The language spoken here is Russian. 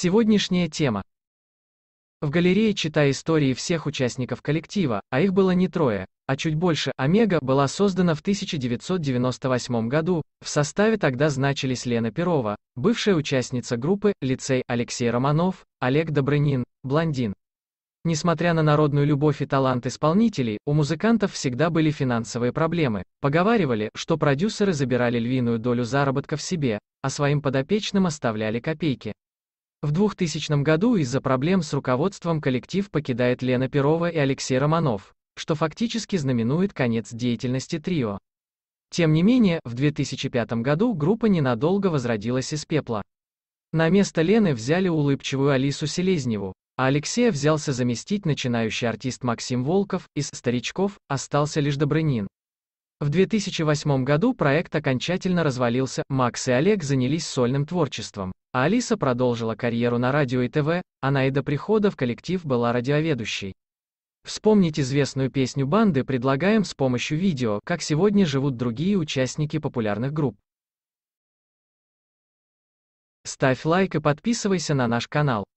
Сегодняшняя тема. В галерее «Читай истории всех участников коллектива», а их было не трое, а чуть больше, «Омега» была создана в 1998 году, в составе тогда значились Лена Перова, бывшая участница группы, лицей Алексей Романов, Олег Добрынин, блондин. Несмотря на народную любовь и талант исполнителей, у музыкантов всегда были финансовые проблемы. Поговаривали, что продюсеры забирали львиную долю заработка в себе, а своим подопечным оставляли копейки. В 2000 году из-за проблем с руководством коллектив покидает Лена Перова и Алексей Романов, что фактически знаменует конец деятельности трио. Тем не менее, в 2005 году группа ненадолго возродилась из пепла. На место Лены взяли улыбчивую Алису Селезневу, а Алексея взялся заместить начинающий артист Максим Волков, из «Старичков» остался лишь Добрынин. В 2008 году проект окончательно развалился, Макс и Олег занялись сольным творчеством. А Алиса продолжила карьеру на радио и ТВ, она и до прихода в коллектив была радиоведущей. Вспомнить известную песню банды предлагаем с помощью видео, как сегодня живут другие участники популярных групп. Ставь лайк и подписывайся на наш канал.